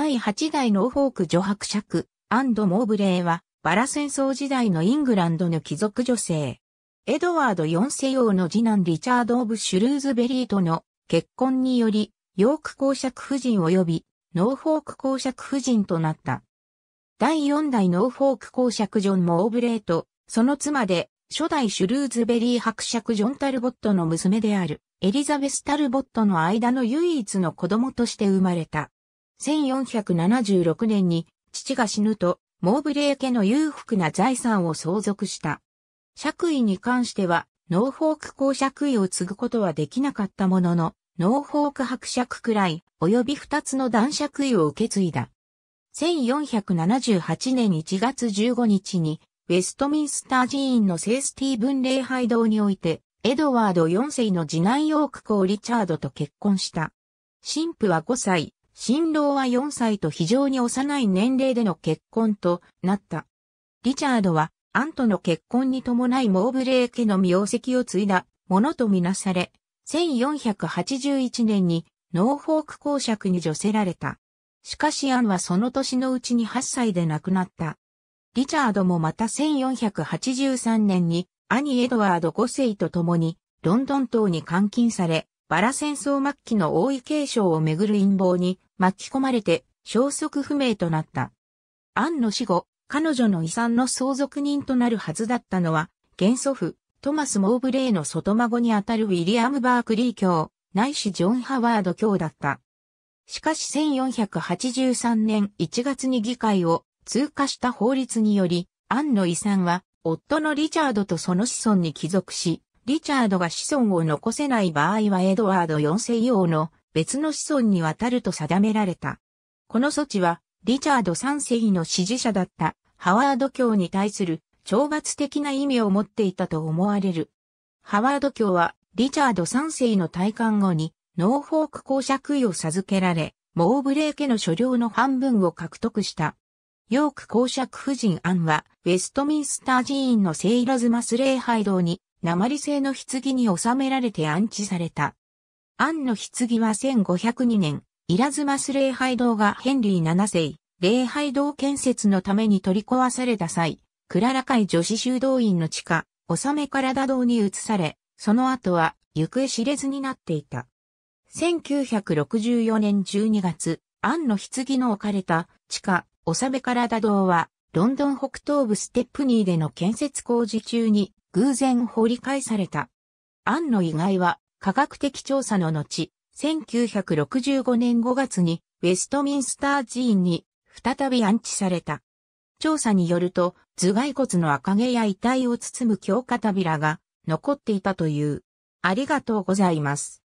第8代ノーフォーク女伯爵、アンド・モーブレーは、バラ戦争時代のイングランドの貴族女性。エドワード4世王の次男リチャード・オブ・シュルーズベリーとの結婚により、ヨーク公爵夫人及びノーフォーク公爵夫人となった。第4代ノーフォーク公爵ジョン・モーブレーと、その妻で、初代シュルーズベリー伯爵ジョン・タルボットの娘である、エリザベス・タルボットの間の唯一の子供として生まれた。1476年に父が死ぬと、モーブレー家の裕福な財産を相続した。爵位に関しては、ノーフォーク公爵位を継ぐことはできなかったものの、ノーフォーク伯爵くらい、及び二つの男爵位を受け継いだ。1478年1月15日に、ウェストミンスター寺院の聖スティーブン礼拝堂において、エドワード4世の次男ヨーク公リチャードと結婚した。神父は5歳、新郎は4歳と非常に幼い年齢での結婚となった。リチャードは、アントの結婚に伴いモーブレー家の名跡を継いだものとみなされ、1481年にノーフォーク公爵に除せられた。しかしアンはその年のうちに8歳で亡くなった。リチャードもまた1483年に兄エドワード5世と共にロンドン島に監禁され、バラ戦争末期の王位継承をめぐる陰謀に巻き込まれて消息不明となった。アンの死後、彼女の遺産の相続人となるはずだったのは、元祖父、トマス・モーブレイの外孫にあたるウィリアム・バークリー卿、ないしジョン・ハワード卿だった。しかし1483年1月に議会を通過した法律により、アンの遺産は、夫のリチャードとその子孫に帰属し、リチャードが子孫を残せない場合はエドワード4世用の別の子孫に渡ると定められた。この措置は、リチャード3世の支持者だったハワード教に対する懲罰的な意味を持っていたと思われる。ハワード教は、リチャード3世の退官後に、ノーフォーク公爵位を授けられ、モーブレー家の所領の半分を獲得した。ヨーク公爵夫人アンは、ウェストミンスター寺院のセイラズマス礼拝堂に鉛製の棺に収められて安置された。アンの棺は1502年、イラズマス礼拝堂がヘンリー7世、礼拝堂建設のために取り壊された際、クララ会女子修道院の地下、納め体堂に移され、その後は行方知れずになっていた。1964年12月、アンの棺の置かれた地下、納め体堂は、ロンドン北東部ステップニーでの建設工事中に偶然掘り返された。案の意外は科学的調査の後、1965年5月にウェストミンスター寺院に再び安置された。調査によると頭蓋骨の赤毛や遺体を包む強化扉が残っていたという。ありがとうございます。